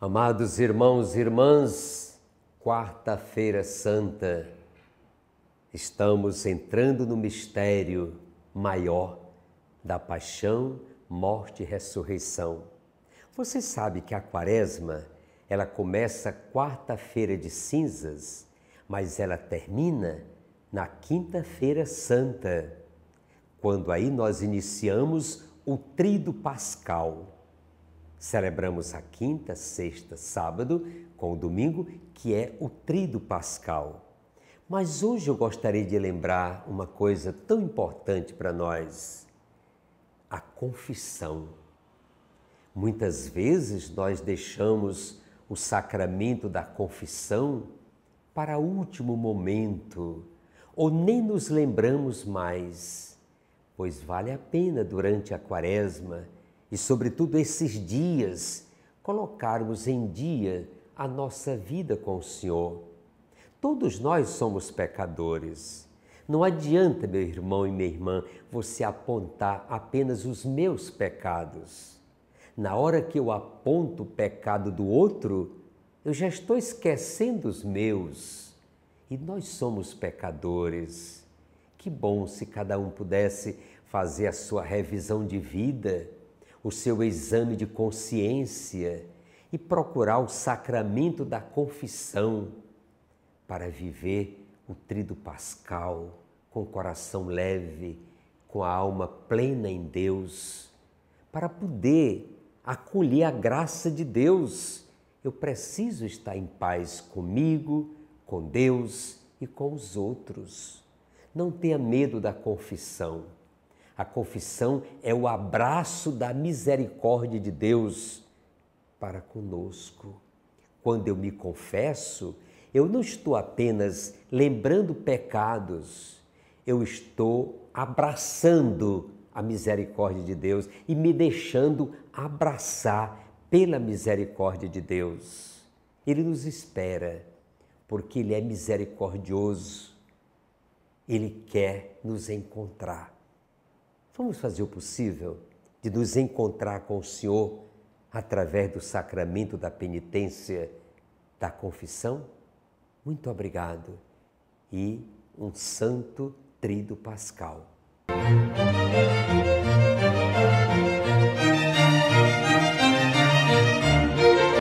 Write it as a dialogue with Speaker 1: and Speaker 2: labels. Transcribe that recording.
Speaker 1: Amados irmãos e irmãs, quarta-feira santa, estamos entrando no mistério maior da paixão, morte e ressurreição. Você sabe que a quaresma, ela começa quarta-feira de cinzas, mas ela termina na quinta-feira santa quando aí nós iniciamos o Trido Pascal. Celebramos a quinta, sexta, sábado com o domingo, que é o Trido Pascal. Mas hoje eu gostaria de lembrar uma coisa tão importante para nós: a confissão. Muitas vezes nós deixamos o sacramento da confissão para o último momento, ou nem nos lembramos mais pois vale a pena durante a quaresma e, sobretudo, esses dias, colocarmos em dia a nossa vida com o Senhor. Todos nós somos pecadores. Não adianta, meu irmão e minha irmã, você apontar apenas os meus pecados. Na hora que eu aponto o pecado do outro, eu já estou esquecendo os meus. E nós somos pecadores. Que bom se cada um pudesse fazer a sua revisão de vida, o seu exame de consciência e procurar o sacramento da confissão para viver o trido pascal com o coração leve, com a alma plena em Deus, para poder acolher a graça de Deus. Eu preciso estar em paz comigo, com Deus e com os outros. Não tenha medo da confissão. A confissão é o abraço da misericórdia de Deus para conosco. Quando eu me confesso, eu não estou apenas lembrando pecados, eu estou abraçando a misericórdia de Deus e me deixando abraçar pela misericórdia de Deus. Ele nos espera, porque Ele é misericordioso ele quer nos encontrar. Vamos fazer o possível de nos encontrar com o Senhor através do sacramento da penitência, da confissão? Muito obrigado e um santo trido pascal.